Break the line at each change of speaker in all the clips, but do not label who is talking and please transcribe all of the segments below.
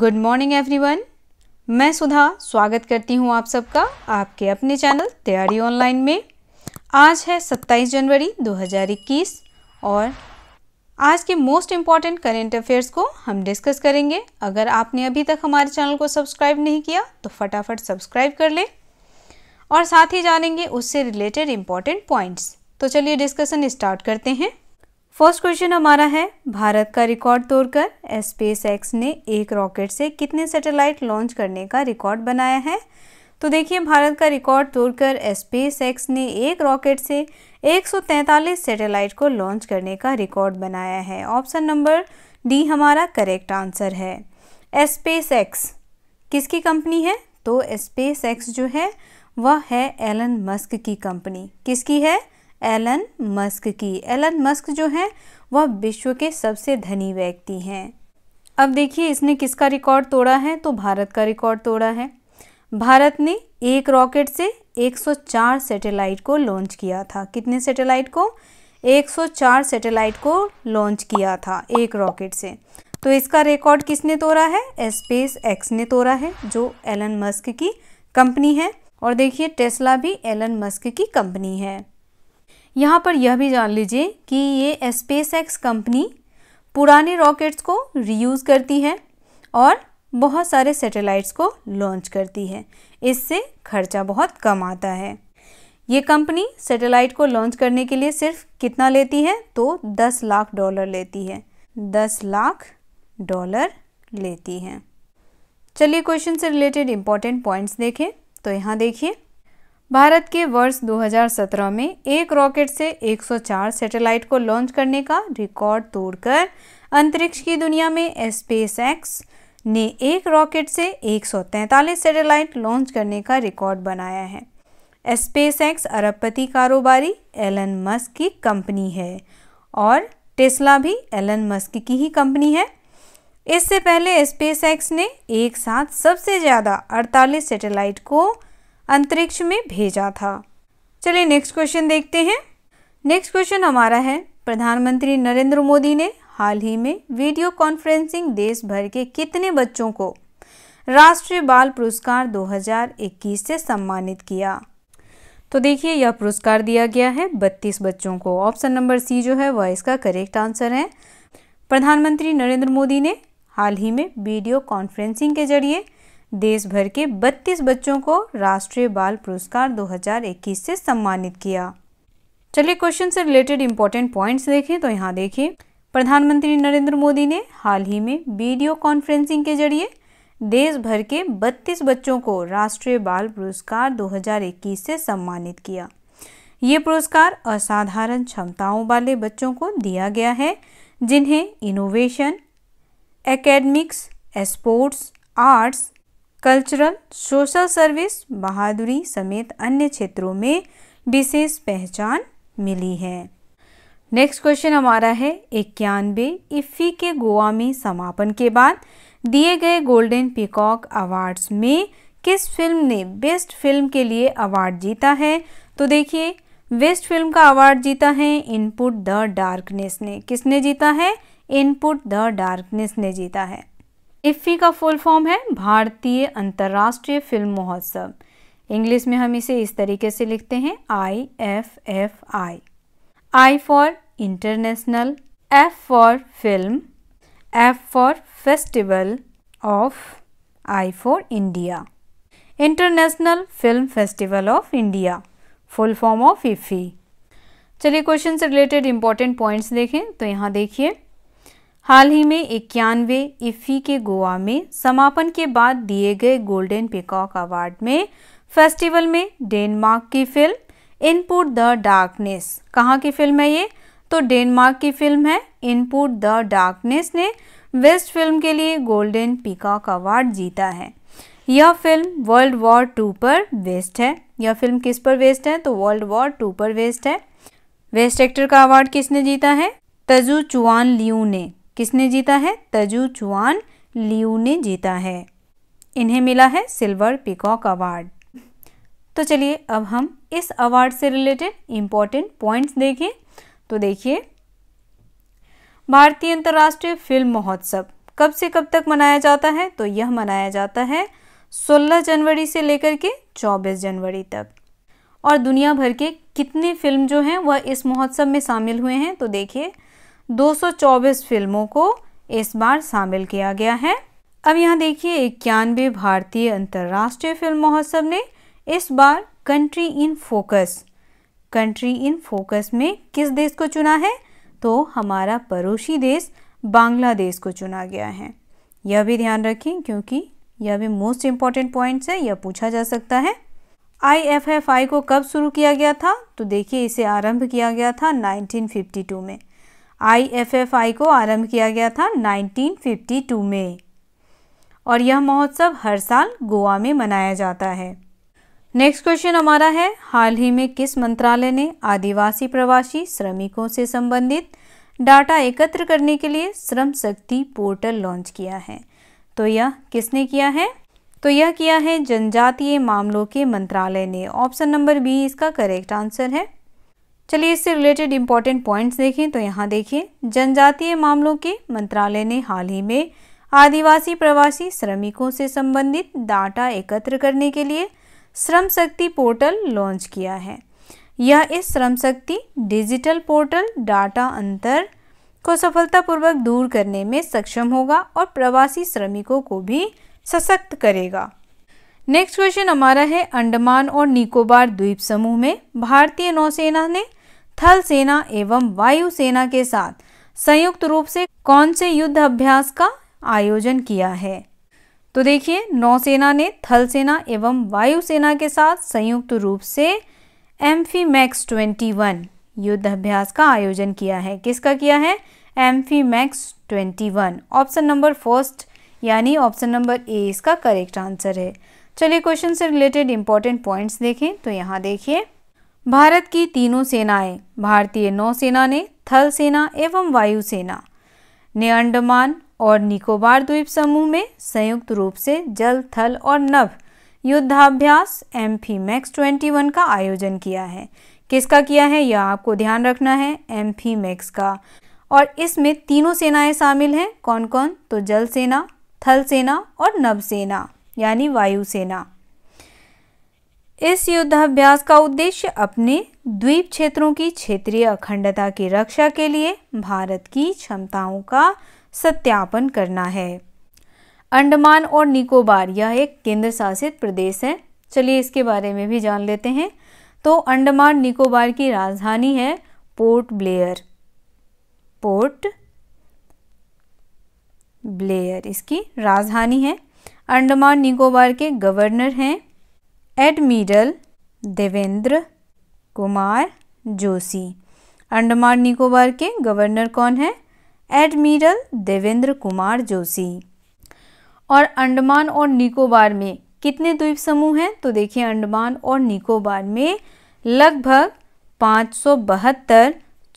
good morning everyone मैं सुधा स्वागत करती हूँ आप सबका आपके अपने चैनल तैयारी ऑनलाइन में आज है 27 जनवरी 2021 और आज के मोस्ट इम्पॉर्टेंट करेंट अफेयर्स को हम डिस्कस करेंगे अगर आपने अभी तक हमारे चैनल को सब्सक्राइब नहीं किया तो फटाफट सब्सक्राइब कर लें और साथ ही जानेंगे उससे रिलेटेड इम्पॉर्टेंट पॉइंट्स तो चलिए डिस्कशन स्टार्ट करते हैं फर्स्ट क्वेश्चन हमारा है भारत का रिकॉर्ड तोड़कर स्पेस एक्स ने एक रॉकेट से कितने सैटेलाइट लॉन्च करने का रिकॉर्ड बनाया है तो देखिए भारत का रिकॉर्ड तोड़कर स्पेस एक्स ने एक रॉकेट से 143 सैटेलाइट को लॉन्च करने का रिकॉर्ड बनाया है ऑप्शन नंबर डी हमारा करेक्ट आंसर है स्पेस एक्स किसकी कंपनी है तो स्पेस एक्स जो है वह है एलन मस्क की कंपनी किसकी है एलन मस्क की एलन मस्क जो है वह विश्व के सबसे धनी व्यक्ति हैं अब देखिए इसने किसका रिकॉर्ड तोड़ा है तो भारत का रिकॉर्ड तोड़ा है भारत ने एक रॉकेट से 104 सैटेलाइट को लॉन्च किया था कितने सैटेलाइट को 104 सैटेलाइट को लॉन्च किया था एक रॉकेट से तो इसका रिकॉर्ड किसने तोड़ा है स्पेस एक्स ने तोड़ा है जो एलन मस्क की कंपनी है और देखिए टेस्ला भी एलन मस्क की कंपनी है यहाँ पर यह भी जान लीजिए कि ये स्पेस एक्स कंपनी पुराने रॉकेट्स को रीयूज़ करती है और बहुत सारे सैटेलाइट्स को लॉन्च करती है इससे खर्चा बहुत कम आता है ये कंपनी सैटेलाइट को लॉन्च करने के लिए सिर्फ कितना लेती है तो दस लाख डॉलर लेती है दस लाख डॉलर लेती है चलिए क्वेश्चन से रिलेटेड इम्पॉर्टेंट पॉइंट्स देखें तो यहाँ देखिए भारत के वर्ष 2017 में एक रॉकेट से 104 सैटेलाइट को लॉन्च करने का रिकॉर्ड तोड़कर अंतरिक्ष की दुनिया में स्पेस एक्स ने एक रॉकेट से 143 सैटेलाइट लॉन्च करने का रिकॉर्ड बनाया है स्पेस एक्स अरबपति कारोबारी एलन मस्क की कंपनी है और टेस्ला भी एलन मस्क की ही कंपनी है इससे पहले स्पेस एक्स ने एक साथ सबसे ज़्यादा 48 सैटेलाइट को अंतरिक्ष में भेजा था चलिए नेक्स्ट क्वेश्चन देखते हैं नेक्स्ट क्वेश्चन हमारा है प्रधानमंत्री नरेंद्र मोदी ने हाल ही में वीडियो कॉन्फ्रेंसिंग देश भर के कितने बच्चों को राष्ट्रीय बाल पुरस्कार 2021 से सम्मानित किया तो देखिए यह पुरस्कार दिया गया है 32 बच्चों को ऑप्शन नंबर सी जो है वह इसका करेक्ट आंसर है प्रधानमंत्री नरेंद्र मोदी ने हाल ही में वीडियो कॉन्फ्रेंसिंग के जरिए देश भर के 32 बच्चों को राष्ट्रीय बाल पुरस्कार 2021 से सम्मानित किया चलिए क्वेश्चन से रिलेटेड इंपॉर्टेंट पॉइंट्स देखें तो यहाँ देखिए प्रधानमंत्री नरेंद्र मोदी ने हाल ही में वीडियो कॉन्फ्रेंसिंग के जरिए देश भर के 32 बच्चों को राष्ट्रीय बाल पुरस्कार 2021 से सम्मानित किया ये पुरस्कार असाधारण क्षमताओं वाले बच्चों को दिया गया है जिन्हें innovation academics sports arts cultural social service बहादुरी समेत अन्य क्षेत्रों में विशेष पहचान मिली है नेक्स्ट क्वेश्चन हमारा है इक्यानवे इफ्फी के गोवा में समापन के बाद दिए गए गोल्डन पिकॉक अवार्ड्स में किस फिल्म ने बेस्ट फिल्म के लिए अवार्ड जीता है तो देखिए बेस्ट फिल्म का अवार्ड जीता है इनपुट द डार्कनेस ने किसने जीता है इनपुट द डार्कनेस ने जीता है इफ़ी का फुल फॉर्म है भारतीय अंतर्राष्ट्रीय फिल्म महोत्सव इंग्लिश में हम इसे इस तरीके से लिखते हैं I F F I I for international F for film F for festival of I for India international film festival of India full form of IFFI चलिए क्वेश्चन से रिलेटेड इंपॉर्टेंट पॉइंट्स देखें तो यहाँ देखिए हाल ही में इक्यानवे इफ़ी के गोवा में समापन के बाद दिए गए गोल्डन पिकॉक अवार्ड में फेस्टिवल में डेनमार्क की फिल्म इनपुट द डार्कनेस कहाँ की फिल्म है ये तो डेनमार्क की फिल्म है इनपुट द डार्कनेस ने वेस्ट फिल्म के लिए गोल्डन पिकॉक अवार्ड जीता है यह फिल्म वर्ल्ड वॉर टू पर वेस्ट है यह फिल्म किस पर वेस्ट है तो वर्ल्ड वॉर टू पर वेस्ट है वेस्ट एक्टर का अवार्ड किसने जीता है तजू चुआन लियू ने किसने जीता है तजू चुआन लियू ने जीता है इन्हें मिला है सिल्वर पिकॉक अवार्ड तो चलिए अब हम इस अवार्ड से रिलेटेड इम्पॉर्टेंट पॉइंट्स देखें तो देखिए भारतीय अंतर्राष्ट्रीय फिल्म महोत्सव कब से कब तक मनाया जाता है तो यह मनाया जाता है 16 जनवरी से लेकर के 24 जनवरी तक और दुनिया भर के कितने फिल्म जो हैं वह इस महोत्सव में शामिल हुए हैं तो देखिए 224 फिल्मों को इस बार शामिल किया गया है अब यहाँ देखिए इक्यानवे भारतीय अंतर्राष्ट्रीय फिल्म महोत्सव ने इस बार country in focus country in focus में किस देश को चुना है तो हमारा पड़ोसी देश बांग्लादेश को चुना गया है यह भी ध्यान रखें क्योंकि यह भी मोस्ट इम्पॉर्टेंट पॉइंट्स है यह पूछा जा सकता है आई को कब शुरू किया गया था तो देखिए इसे आरंभ किया गया था 1952 में आईएफएफआई को आरंभ किया गया था 1952 में और यह महोत्सव हर साल गोवा में मनाया जाता है नेक्स्ट क्वेश्चन हमारा है हाल ही में किस मंत्रालय ने आदिवासी प्रवासी श्रमिकों से संबंधित डाटा एकत्र करने के लिए श्रम शक्ति पोर्टल लॉन्च किया है तो यह किसने किया है तो यह किया है जनजातीय मामलों के मंत्रालय ने ऑप्शन नंबर बी इसका करेक्ट आंसर है चलिए इससे रिलेटेड इम्पॉर्टेंट पॉइंट्स देखें तो यहाँ देखिए जनजातीय मामलों के मंत्रालय ने हाल ही में आदिवासी प्रवासी श्रमिकों से संबंधित डाटा एकत्र करने के लिए श्रम शक्ति पोर्टल लॉन्च किया है यह इस श्रम शक्ति डिजिटल पोर्टल डाटा अंतर को सफलतापूर्वक दूर करने में सक्षम होगा और प्रवासी श्रमिकों को भी सशक्त करेगा नेक्स्ट क्वेश्चन हमारा है अंडमान और निकोबार द्वीप समूह में भारतीय नौसेना ने थल सेना एवं वायु सेना के साथ संयुक्त रूप से कौन से युद्ध अभ्यास का आयोजन किया है तो देखिए नौसेना ने थल सेना एवं वायु सेना के साथ संयुक्त रूप से एम्फी मैक्स ट्वेंटी वन युद्ध अभ्यास का आयोजन किया है किसका किया है AMPHEX twenty one option number first यानी ऑप्शन नंबर ए इसका करेक्ट आंसर है चलिए क्वेश्चन से रिलेटेड इंपॉर्टेंट पॉइंट्स देखें तो यहाँ देखिए भारत की तीनों सेनाएं भारतीय नौसेना ने थल सेना एवं वायुसेना ने अंडमान और निकोबार द्वीप समूह में संयुक्त रूप से जल थल और नभ युद्धाभ्यास AMPHEX twenty one का आयोजन किया है किसका किया है यह आपको ध्यान रखना है एम फी मैक्स का और इसमें तीनों सेनाएं शामिल हैं कौन कौन तो जल सेना थल सेना और नभ सेना यानी वायुसेना इस युद्धाभ्यास का उद्देश्य अपने द्वीप क्षेत्रों की क्षेत्रीय अखंडता की रक्षा के लिए भारत की क्षमताओं का सत्यापन करना है अंडमान और निकोबार यह एक केंद्र शासित प्रदेश है चलिए इसके बारे में भी जान लेते हैं तो अंडमान निकोबार की राजधानी है पोर्ट ब्लेयर पोर्ट ब्लेयर इसकी राजधानी है अंडमान निकोबार के गवर्नर हैं एडमिरल देवेंद्र कुमार जोशी अंडमान निकोबार के गवर्नर कौन है एडमिरल देवेंद्र कुमार जोशी और अंडमान और निकोबार में कितने द्वीप समूह हैं तो देखिए अंडमान और निकोबार में लगभग पाँच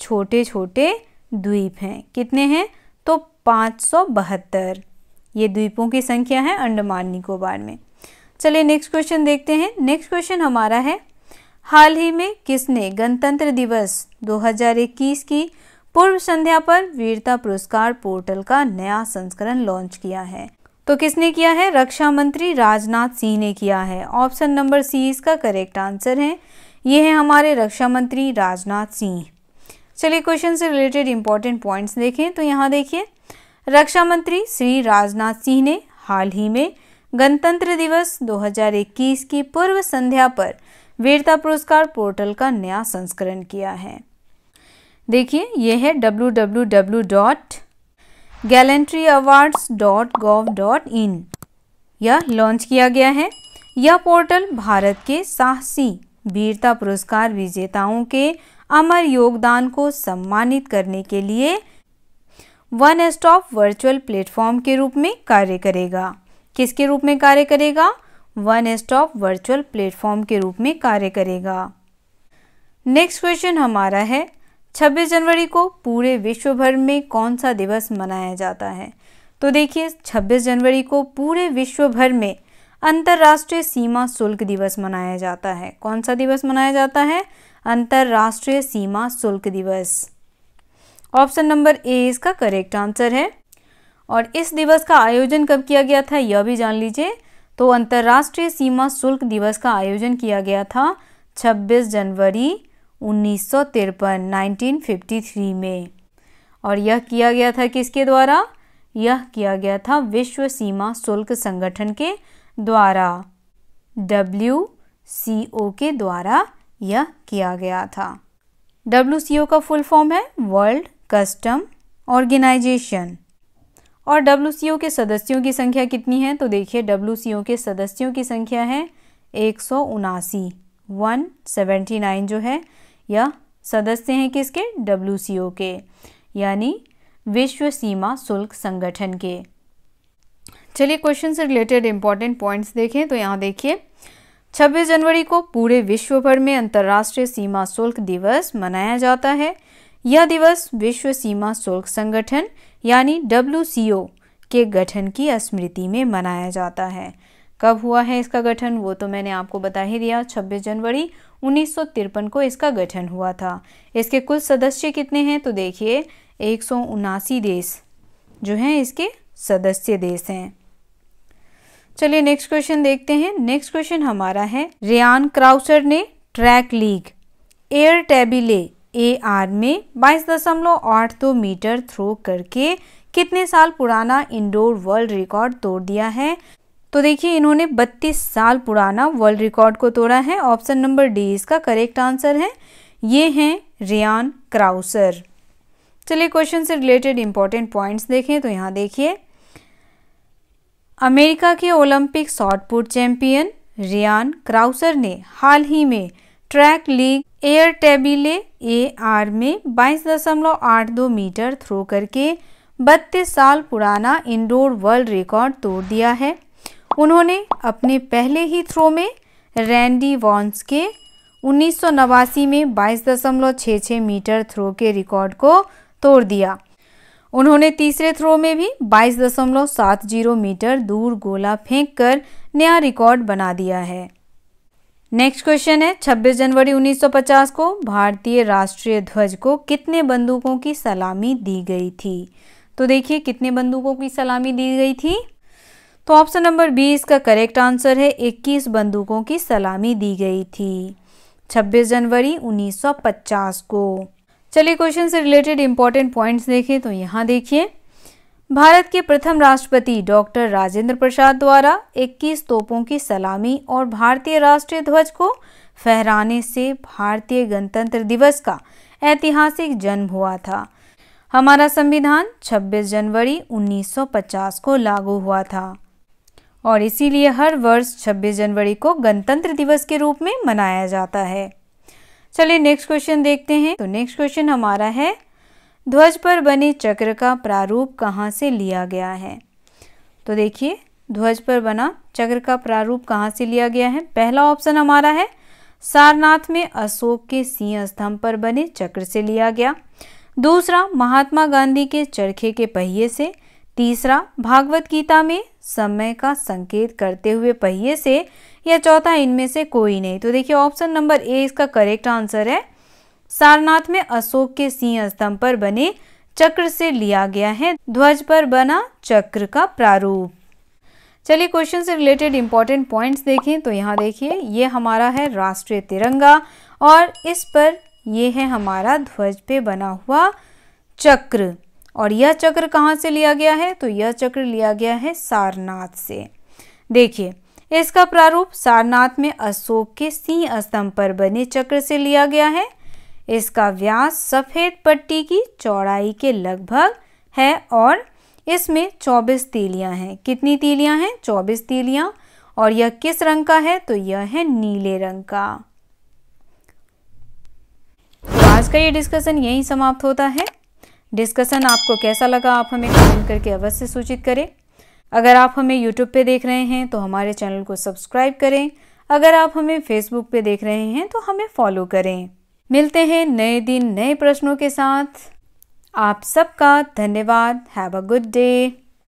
छोटे छोटे द्वीप हैं कितने हैं तो पाँच ये द्वीपों की संख्या है अंडमान निकोबार में चलिए नेक्स्ट क्वेश्चन देखते हैं नेक्स्ट क्वेश्चन हमारा है हाल ही में किसने गणतंत्र दिवस 2021 की पूर्व संध्या पर वीरता पुरस्कार पोर्टल का नया संस्करण लॉन्च किया है तो किसने किया है रक्षा मंत्री राजनाथ सिंह ने किया है ऑप्शन नंबर सी इसका करेक्ट आंसर है ये है हमारे रक्षा मंत्री राजनाथ सिंह चलिए क्वेश्चन से रिलेटेड इंपॉर्टेंट पॉइंट्स देखें तो यहाँ देखिए रक्षा मंत्री श्री राजनाथ सिंह ने हाल ही में गणतंत्र दिवस 2021 की पूर्व संध्या पर वीरता पुरस्कार पोर्टल का नया संस्करण किया है देखिए यह है W W W dot gallantry awards dot gov dot in यह लॉन्च किया गया है यह पोर्टल भारत के साहसी वीरता पुरस्कार विजेताओं के अमर योगदान को सम्मानित करने के लिए वन स्टॉप वर्चुअल प्लेटफॉर्म के रूप में कार्य करेगा किसके रूप में कार्य करेगा वन स्टॉप वर्चुअल प्लेटफॉर्म के रूप में कार्य करेगा नेक्स्ट क्वेश्चन हमारा है 26 जनवरी को पूरे विश्व भर में कौन सा दिवस मनाया जाता है तो देखिए 26 जनवरी को पूरे विश्व भर में अंतर्राष्ट्रीय सीमा शुल्क दिवस मनाया जाता है कौन सा दिवस मनाया जाता है अंतर्राष्ट्रीय सीमा शुल्क दिवस ऑप्शन नंबर ए इसका करेक्ट आंसर है और इस दिवस का आयोजन कब किया गया था यह भी जान लीजिए तो अंतर्राष्ट्रीय सीमा शुल्क दिवस का आयोजन किया गया था 26 जनवरी उन्नीस सौ में और यह किया गया था किसके द्वारा यह किया गया था विश्व सीमा शुल्क संगठन के द्वारा डब्ल्यू सी ओ के द्वारा यह किया गया था डब्ल्यू सी ओ का फुल फॉर्म है वर्ल्ड कस्टम ऑर्गेनाइजेशन और डब्ल्यू के सदस्यों की संख्या कितनी है तो देखिए डब्ल्यू के सदस्यों की संख्या है एक सौ उनासी वन सेवेंटी नाइन जो है यह सदस्य हैं किसके डब्ल्यू के यानी विश्व सीमा शुल्क संगठन के चलिए क्वेश्चन से रिलेटेड इंपॉर्टेंट पॉइंट्स देखें तो यहाँ देखिए 26 जनवरी को पूरे विश्व भर में अंतर्राष्ट्रीय सीमा शुल्क दिवस मनाया जाता है यह दिवस विश्व सीमा शुल्क संगठन यानी डब्ल्यू के गठन की स्मृति में मनाया जाता है कब हुआ है इसका गठन वो तो मैंने आपको बता ही दिया 26 जनवरी उन्नीस को इसका गठन हुआ था इसके कुल सदस्य कितने हैं तो देखिए एक देश जो हैं इसके सदस्य देश हैं चलिए नेक्स्ट क्वेश्चन देखते हैं नेक्स्ट क्वेश्चन हमारा है रियान क्राउसर ने ट्रैक लीग एयर टेबिले ए आर में बाईस दशमलव आठ दो मीटर थ्रो करके कितने साल पुराना इंडोर वर्ल्ड रिकॉर्ड तोड़ दिया है तो देखिए इन्होंने 32 साल पुराना वर्ल्ड रिकॉर्ड को तोड़ा है ऑप्शन नंबर डी इसका करेक्ट आंसर है ये हैं रियान क्राउसर चलिए क्वेश्चन से रिलेटेड इंपॉर्टेंट पॉइंट्स देखें तो यहाँ देखिए अमेरिका के Olympic shot put champion Ryan Crouser ने हाल ही में ट्रैक लीग एयर टेबिले ए आर में बाईस दशमलव आठ दो मीटर थ्रो करके बत्तीस साल पुराना इंडोर वर्ल्ड रिकॉर्ड तोड़ दिया है उन्होंने अपने पहले ही थ्रो में रैंडी वॉन्स के उन्नीस में बाईस दशमलव छः छः मीटर थ्रो के रिकॉर्ड को तोड़ दिया उन्होंने तीसरे थ्रो में भी बाईस दशमलव सात जीरो मीटर दूर गोला फेंक कर नया रिकॉर्ड बना दिया है नेक्स्ट क्वेश्चन है 26 जनवरी 1950 को भारतीय राष्ट्रीय ध्वज को कितने बंदूकों की सलामी दी गई थी तो देखिए कितने बंदूकों की सलामी दी गई थी तो ऑप्शन नंबर बी इसका करेक्ट आंसर है 21 बंदूकों की सलामी दी गई थी 26 जनवरी 1950 को चलिए क्वेश्चन से रिलेटेड इंपॉर्टेंट पॉइंट्स देखें तो यहाँ देखिए भारत के प्रथम राष्ट्रपति डॉक्टर राजेंद्र प्रसाद द्वारा 21 तोपों की सलामी और भारतीय राष्ट्रीय ध्वज को फहराने से भारतीय गणतंत्र दिवस का ऐतिहासिक जन्म हुआ था हमारा संविधान 26 जनवरी 1950 को लागू हुआ था और इसीलिए हर वर्ष 26 जनवरी को गणतंत्र दिवस के रूप में मनाया जाता है चलिए नेक्स्ट क्वेश्चन देखते हैं तो नेक्स्ट क्वेश्चन हमारा है ध्वज पर बने चक्र का प्रारूप कहाँ से लिया गया है तो देखिए ध्वज पर बना चक्र का प्रारूप कहाँ से लिया गया है पहला ऑप्शन हमारा है सारनाथ में अशोक के सिंह स्तंभ पर बने चक्र से लिया गया दूसरा महात्मा गांधी के चरखे के पहिए से तीसरा भागवत गीता में समय का संकेत करते हुए पहिए से या चौथा इनमें से कोई नहीं तो देखिए ऑप्शन नंबर ए इसका करेक्ट आंसर है सारनाथ में अशोक के सिंह स्तंभ पर बने चक्र से लिया गया है ध्वज पर बना चक्र का प्रारूप चलिए क्वेश्चन से रिलेटेड इंपॉर्टेंट पॉइंट्स देखें तो यहाँ देखिए ये हमारा है राष्ट्रीय तिरंगा और इस पर ये है हमारा ध्वज पे बना हुआ चक्र और यह चक्र कहाँ से लिया गया है तो यह चक्र लिया गया है सारनाथ से देखिए इसका प्रारूप सारनाथ में अशोक के सिंह स्तंभ पर बने चक्र से लिया गया है इसका व्यास सफ़ेद पट्टी की चौड़ाई के लगभग है और इसमें 24 तीलियां हैं कितनी तीलियां हैं 24 तीलियां और यह किस रंग का है तो यह है नीले रंग का तो आज का ये डिस्कशन यहीं समाप्त होता है डिस्कशन आपको कैसा लगा आप हमें कमेंट करके अवश्य सूचित करें अगर आप हमें यूट्यूब पे देख रहे हैं तो हमारे चैनल को सब्सक्राइब करें अगर आप हमें फेसबुक पे देख रहे हैं तो हमें फॉलो करें मिलते हैं नए दिन नए प्रश्नों के साथ आप सबका धन्यवाद हैव अ गुड डे